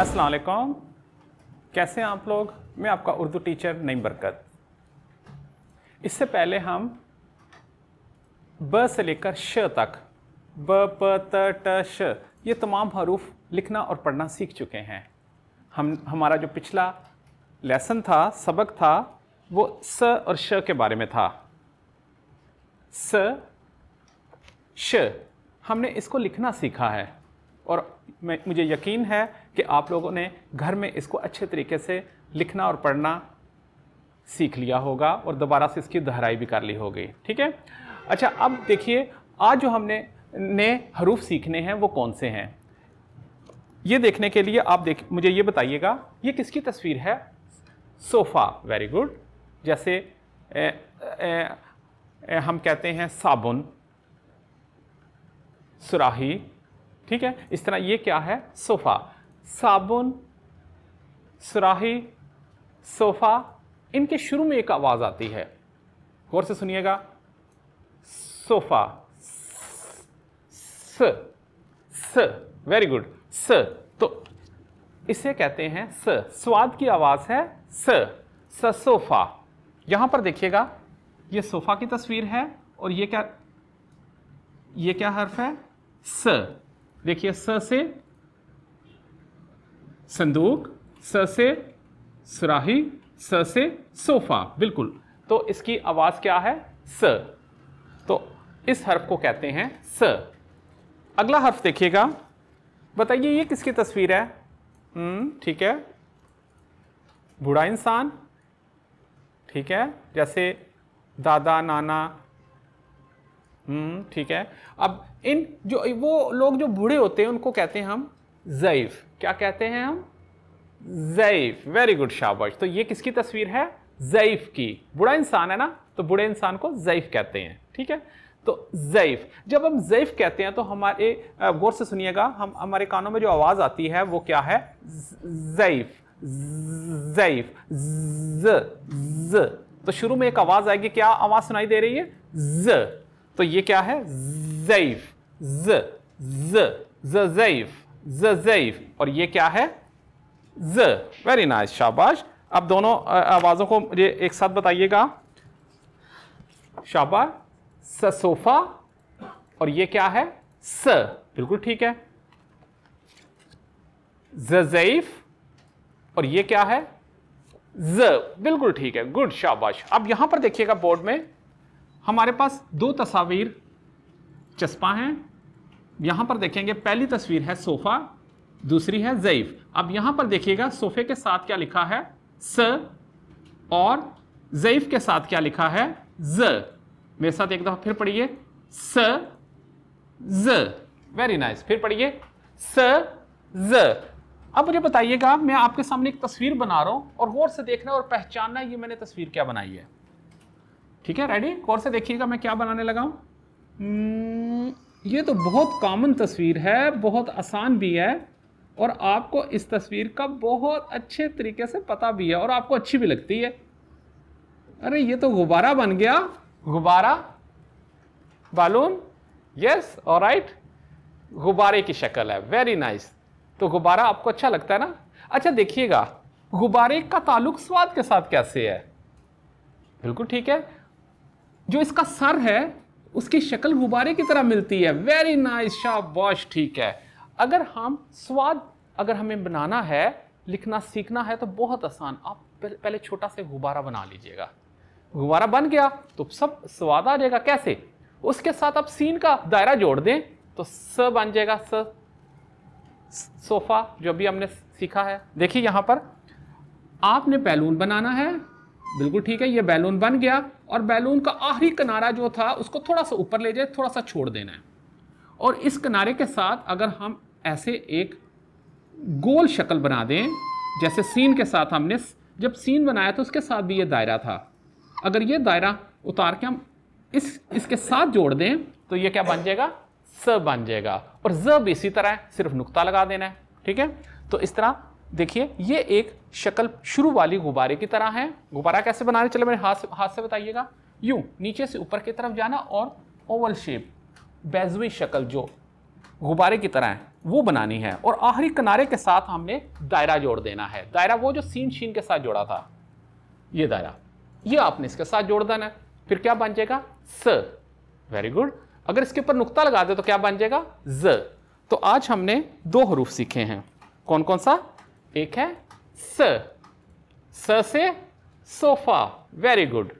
असलकम कैसे हैं आप लोग मैं आपका उर्दू टीचर नईम बरकत इससे पहले हम ब से लेकर श तक ब प त ट श ये तमाम हरूफ लिखना और पढ़ना सीख चुके हैं हम हमारा जो पिछला लेसन था सबक था वो स और श के बारे में था स श हमने इसको लिखना सीखा है और मैं मुझे यकीन है कि आप लोगों ने घर में इसको अच्छे तरीके से लिखना और पढ़ना सीख लिया होगा और दोबारा से इसकी दोहराई भी कर ली होगी ठीक है अच्छा अब देखिए आज जो हमने ने हरूफ सीखने हैं वो कौन से हैं ये देखने के लिए आप देख मुझे ये बताइएगा ये किसकी तस्वीर है सोफ़ा वेरी गुड जैसे ए, ए, ए, हम कहते हैं साबुन सुराही ठीक है इस तरह ये क्या है सोफ़ा साबुन सुराही सोफ़ा इनके शुरू में एक आवाज़ आती है गौर से सुनिएगा सोफ़ा स स वेरी गुड स तो इसे कहते हैं स स्वाद की आवाज़ है स स सोफ़ा यहाँ पर देखिएगा ये सोफ़ा की तस्वीर है और ये क्या ये क्या हर्फ है स देखिए स से संदूक स से सुराही स से सोफा बिल्कुल तो इसकी आवाज़ क्या है स तो इस हर्फ को कहते हैं स अगला हर्फ देखिएगा बताइए ये किसकी तस्वीर है हम्म, ठीक है बूढ़ा इंसान ठीक है जैसे दादा नाना हम्म, ठीक है अब इन जो वो लोग जो बूढ़े होते हैं उनको कहते हैं हम जैफ क्या कहते हैं हम जैफ वेरी गुड शाबाश तो ये किसकी तस्वीर है जैफ की बूढ़ा इंसान है ना तो बूढ़े इंसान को जैफ कहते हैं ठीक है तो जैफ जब हम जैफ कहते हैं तो हमारे गौर से सुनिएगा हम हमारे कानों में जो आवाज़ आती है वो क्या है जैफ जैफ ज तो शुरू में एक आवाज़ आएगी क्या आवाज़ सुनाई दे रही है ज तो ये क्या है जैफ ज ज जैफ जैफ और ये क्या है ज वेरी नाइस शाबाश अब दोनों आवाज़ों को मुझे एक साथ बताइएगा शाबाश स सोफा और ये क्या है स बिल्कुल ठीक है जैफ और ये क्या है ज बिल्कुल ठीक है गुड शाबाश अब यहां पर देखिएगा बोर्ड में हमारे पास दो तस्वीर चस्पा हैं यहाँ पर देखेंगे पहली तस्वीर है सोफ़ा दूसरी है ज़ैफ़ अब यहाँ पर देखिएगा सोफ़े के साथ क्या लिखा है स और ज़ैफ़ के साथ क्या लिखा है ज मेरे साथ एक दफ़ा फिर पढ़िए स ज वेरी नाइस फिर पढ़िए स ज अब मुझे बताइएगा मैं आपके सामने एक तस्वीर बना रहा हूँ और गौर से देखना और पहचानना ये मैंने तस्वीर क्या बनाई है ठीक है रेडी कौर से देखिएगा मैं क्या बनाने लगा हूँ हम्म, ये तो बहुत कॉमन तस्वीर है बहुत आसान भी है और आपको इस तस्वीर का बहुत अच्छे तरीके से पता भी है और आपको अच्छी भी लगती है अरे ये तो गुब्बारा बन गया गुब्बारा बालून यस और राइट गुब्बारे की शक्ल है वेरी नाइस तो गुब्बारा आपको अच्छा लगता है ना अच्छा देखिएगा गुब्बारे का ताल्लुक स्वाद के साथ कैसे है बिल्कुल ठीक है जो इसका सर है उसकी शक्ल गुब्बारे की तरह मिलती है वेरी नाइस वॉश ठीक है अगर हम स्वाद अगर हमें बनाना है लिखना सीखना है तो बहुत आसान आप पहले छोटा से गुब्बारा बना लीजिएगा गुब्बारा बन गया तो सब स्वाद आ जाएगा कैसे उसके साथ आप सीन का दायरा जोड़ दें तो स बन जाएगा स सोफ़ा जो भी हमने सीखा है देखिए यहाँ पर आपने बैलून बनाना है बिल्कुल ठीक है ये बैलून बन गया और बैलून का आखिरी किनारा जो था उसको थोड़ा सा ऊपर ले जाए थोड़ा सा छोड़ देना है और इस किनारे के साथ अगर हम ऐसे एक गोल शक्ल बना दें जैसे सीन के साथ हमने जब सीन बनाया तो उसके साथ भी ये दायरा था अगर ये दायरा उतार के हम इस इसके साथ जोड़ दें तो ये क्या बन जाएगा स बन जाएगा और ज भी इसी तरह है सिर्फ नुकता लगा देना है ठीक है तो इस तरह देखिए ये एक शक्ल शुरू वाली गुब्बारे की तरह है गुब्बारा कैसे बनाने चले मेरे हाथ से हाथ से बताइएगा यूँ नीचे से ऊपर की तरफ जाना और ओवल शेप बैजवी शक्ल जो गुब्बारे की तरह है वो बनानी है और आखिरी किनारे के साथ हमने दायरा जोड़ देना है दायरा वो जो सीन शीन के साथ जोड़ा था ये दायरा ये आपने इसके साथ जोड़ देना है फिर क्या बन जाएगा स वेरी गुड अगर इसके ऊपर नुकता लगा दे तो क्या बन जाएगा ज तो आज हमने दो हरूफ सीखे हैं कौन कौन सा एक है स स से सोफा वेरी गुड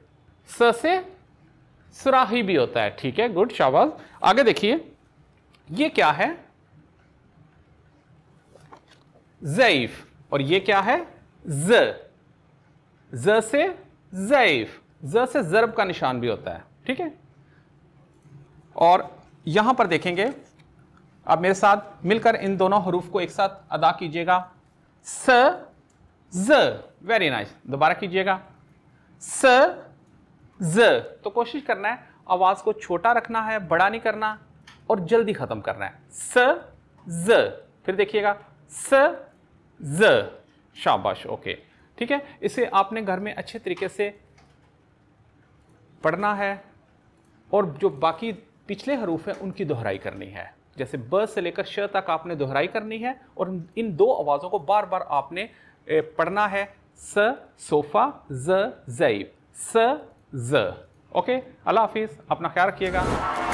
स से सुराही भी होता है ठीक है गुड शाबाज आगे देखिए ये क्या है जैफ और ये क्या है ज ज से जैफ ज से जरब का निशान भी होता है ठीक है और यहां पर देखेंगे आप मेरे साथ मिलकर इन दोनों हरूफ को एक साथ अदा कीजिएगा स ज वेरी नाइस दोबारा कीजिएगा स ज तो कोशिश करना है आवाज़ को छोटा रखना है बड़ा नहीं करना और जल्दी ख़त्म करना है स ज फिर देखिएगा स ज शाबाश ओके ठीक है इसे आपने घर में अच्छे तरीके से पढ़ना है और जो बाकी पिछले हरूफ हैं उनकी दोहराई करनी है जैसे ब से लेकर श तक आपने दोहराई करनी है और इन दो आवाज़ों को बार बार आपने पढ़ना है स सोफ़ा ज जैब स ज ओके अल्लाह हाफिज़ अपना ख्याल रखिएगा